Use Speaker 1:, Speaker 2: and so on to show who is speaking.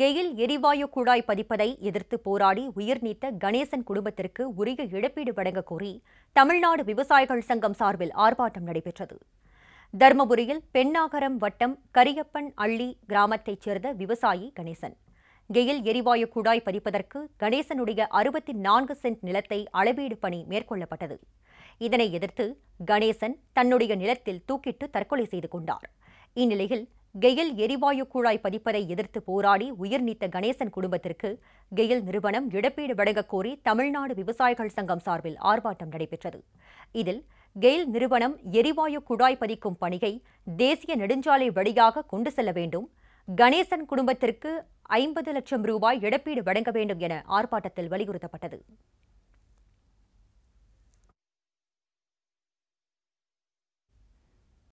Speaker 1: கெயில் எரிவாயு குழாய் பதிப்பதை எதிர்த்து போராடி உயிர் நீத்த கணேசன் குடும்பத்திற்கு உரிய இழப்பீடு வழங்க கோரி தமிழ்நாடு விவசாயிகள் சங்கம் சார்பில் ஆர்ப்பாட்டம் நடைபெற்றது தர்மபுரியில் பெண்ணாகரம் வட்டம் கரியப்பன் அள்ளி கிராமத்தைச் சேர்ந்த விவசாயி கணேசன் கெயில் எரிவாயு குழாய் பதிப்பதற்கு கணேசனுடைய அறுபத்தி நான்கு சென்ட் நிலத்தை அளவீடு பணி மேற்கொள்ளப்பட்டது இதனை எதிர்த்து கணேசன் தன்னுடைய நிலத்தில் தூக்கிட்டு தற்கொலை செய்து கொண்டார் இந்நிலையில் கெயில் எரிவாயு குழாய் பதிப்பதை எதிர்த்து போராடி உயிர் நீத்த கணேசன் குடும்பத்திற்கு கெயில் நிறுவனம் இழப்பீடு வழங்கக் கோரி தமிழ்நாடு விவசாயிகள் சங்கம் சார்பில் ஆர்ப்பாட்டம் நடைபெற்றது இதில் கெயில் நிறுவனம் எரிவாயு குழாய் பதிக்கும் பணியை தேசிய நெடுஞ்சாலை வழியாக கொண்டு செல்ல வேண்டும் கணேசன் குடும்பத்திற்கு ஐம்பது லட்சம் ரூபாய் இழப்பீடு வழங்க வேண்டும் என ஆர்ப்பாட்டத்தில் வலியுறுத்தப்பட்டது